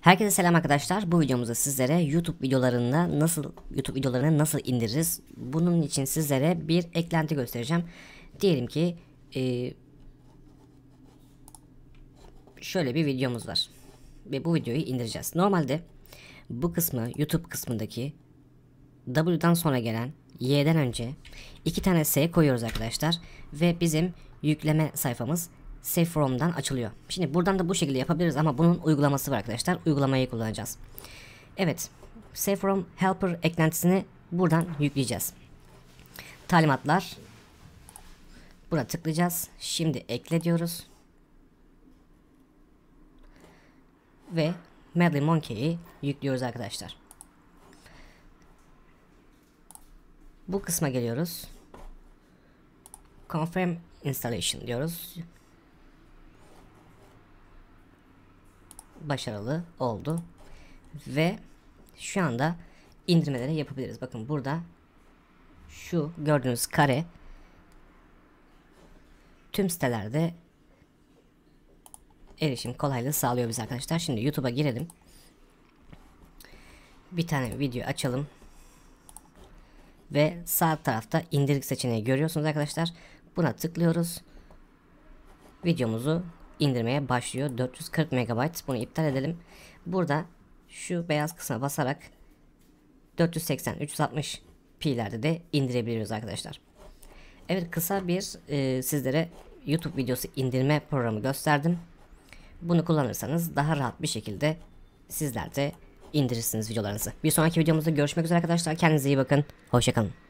Herkese selam arkadaşlar. Bu videomuzda sizlere YouTube videolarında nasıl YouTube videolarını nasıl indiririz? Bunun için sizlere bir eklenti göstereceğim. Diyelim ki e, şöyle bir videomuz var ve bu videoyu indireceğiz. Normalde bu kısmı YouTube kısmındaki W'dan sonra gelen Y'den önce iki tane S koyuyoruz arkadaşlar ve bizim yükleme sayfamız Save From'dan açılıyor. Şimdi buradan da bu şekilde yapabiliriz ama bunun uygulaması var arkadaşlar. Uygulamayı kullanacağız. Evet. Save From Helper eklentisini buradan yükleyeceğiz. Talimatlar. Buna tıklayacağız. Şimdi ekle diyoruz. Ve Medley Monkey'i yüklüyoruz arkadaşlar. Bu kısma geliyoruz. Confirm installation diyoruz. başarılı oldu. Ve şu anda indirmeleri yapabiliriz. Bakın burada şu gördüğünüz kare tüm sitelerde erişim kolaylığı sağlıyor biz arkadaşlar. Şimdi YouTube'a girelim. Bir tane video açalım. Ve sağ tarafta indirdik seçeneği görüyorsunuz arkadaşlar. Buna tıklıyoruz. Videomuzu indirmeye başlıyor. 440 MB bunu iptal edelim. Burada şu beyaz kısma basarak 480 360 pi'lerde de indirebiliyoruz arkadaşlar. Evet kısa bir e, sizlere YouTube videosu indirme programı gösterdim. Bunu kullanırsanız daha rahat bir şekilde sizler de indirirsiniz videolarınızı. Bir sonraki videomuzda görüşmek üzere arkadaşlar. Kendinize iyi bakın. Hoşçakalın.